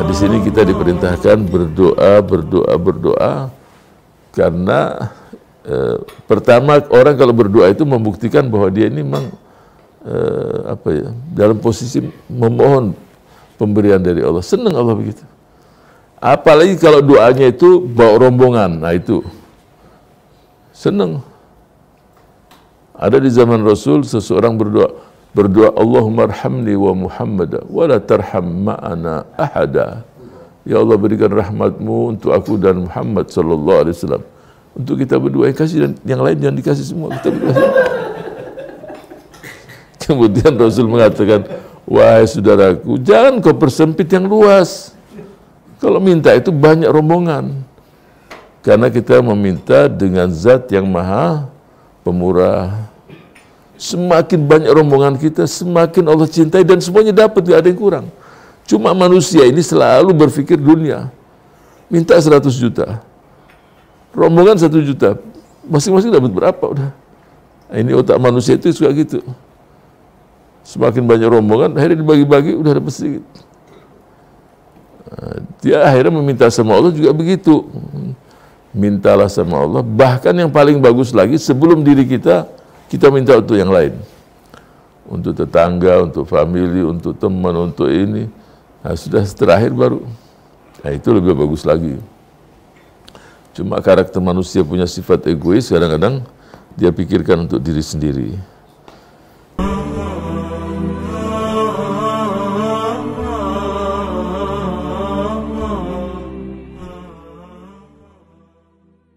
Nah, di sini kita diperintahkan berdoa, berdoa, berdoa karena eh, pertama orang kalau berdoa itu membuktikan bahwa dia ini memang eh, apa ya dalam posisi memohon pemberian dari Allah. Senang Allah begitu. Apalagi kalau doanya itu bawa rombongan, nah itu senang. Ada di zaman Rasul seseorang berdoa, berdoa Allahumma arhamni wa Muhammad wa la tarham ma'ana ahada. Ya Allah berikan rahmatmu untuk aku dan Muhammad sallallahu alaihi wasallam. Untuk kita berdua yang kasih dan yang lain jangan dikasih semua kita berdua. Kemudian Rasul mengatakan, wahai saudaraku, jangan kau persempit yang luas. Kalau minta itu banyak rombongan. Karena kita meminta dengan zat yang maha pemurah. Semakin banyak rombongan kita, semakin Allah cintai dan semuanya dapat, tidak ada yang kurang. Cuma manusia ini selalu berpikir dunia. Minta 100 juta. Rombongan 1 juta. Masing-masing dapat berapa udah. Nah, ini otak manusia itu suka gitu. Semakin banyak rombongan, akhirnya dibagi-bagi udah dapat sedikit. Nah, dia akhirnya meminta sama Allah juga begitu mintalah sama Allah. Bahkan yang paling bagus lagi sebelum diri kita kita minta untuk yang lain. Untuk tetangga, untuk family, untuk teman, untuk ini. Nah, sudah terakhir baru. Nah, itu lebih bagus lagi. Cuma karakter manusia punya sifat egois, kadang-kadang dia pikirkan untuk diri sendiri.